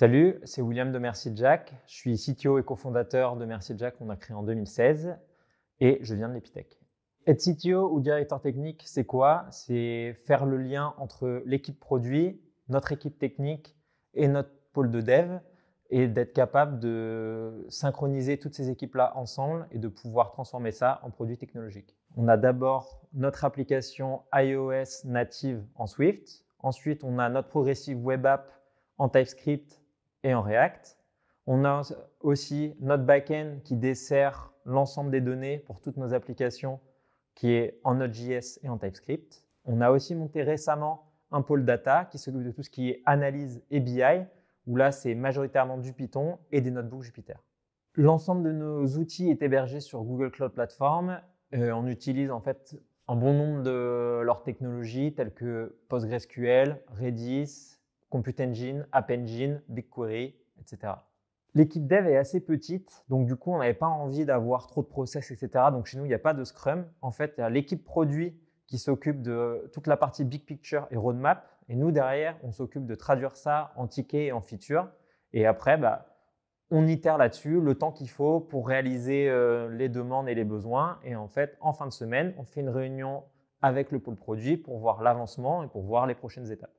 Salut, c'est William de Merci Jack. Je suis CTO et cofondateur de Merci Jack qu'on a créé en 2016 et je viens de l'Epitech. Être CTO ou directeur technique, c'est quoi C'est faire le lien entre l'équipe produit, notre équipe technique et notre pôle de dev et d'être capable de synchroniser toutes ces équipes-là ensemble et de pouvoir transformer ça en produit technologique. On a d'abord notre application iOS native en Swift. Ensuite, on a notre progressive web app en TypeScript et en React. On a aussi notre backend qui dessert l'ensemble des données pour toutes nos applications qui est en Node.js et en TypeScript. On a aussi monté récemment un pôle data qui s'occupe de tout ce qui est analyse et BI, où là c'est majoritairement du Python et des notebooks Jupyter. L'ensemble de nos outils est hébergé sur Google Cloud Platform. Euh, on utilise en fait un bon nombre de leurs technologies telles que PostgreSQL, Redis, Compute Engine, App Engine, BigQuery, etc. L'équipe dev est assez petite, donc du coup, on n'avait pas envie d'avoir trop de process, etc. Donc chez nous, il n'y a pas de Scrum. En fait, il y a l'équipe produit qui s'occupe de toute la partie big picture et roadmap. Et nous, derrière, on s'occupe de traduire ça en tickets et en features. Et après, bah, on itère là-dessus le temps qu'il faut pour réaliser euh, les demandes et les besoins. Et en fait, en fin de semaine, on fait une réunion avec le pôle produit pour voir l'avancement et pour voir les prochaines étapes.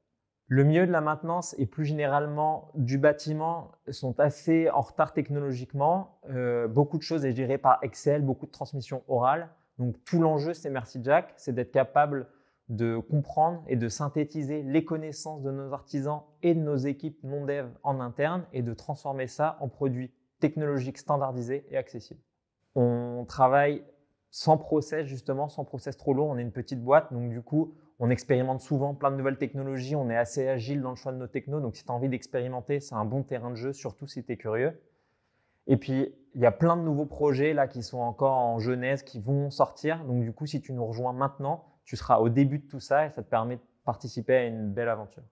Le milieu de la maintenance et plus généralement du bâtiment sont assez en retard technologiquement. Euh, beaucoup de choses est gérées par Excel, beaucoup de transmissions orales. Donc tout l'enjeu, c'est merci Jack, c'est d'être capable de comprendre et de synthétiser les connaissances de nos artisans et de nos équipes non dev en interne et de transformer ça en produits technologiques standardisés et accessibles. On travaille sans process justement, sans process trop long. On est une petite boîte, donc du coup, on expérimente souvent plein de nouvelles technologies, on est assez agile dans le choix de nos technos, donc si tu as envie d'expérimenter, c'est un bon terrain de jeu, surtout si tu es curieux. Et puis, il y a plein de nouveaux projets là qui sont encore en genèse, qui vont sortir. Donc du coup, si tu nous rejoins maintenant, tu seras au début de tout ça et ça te permet de participer à une belle aventure.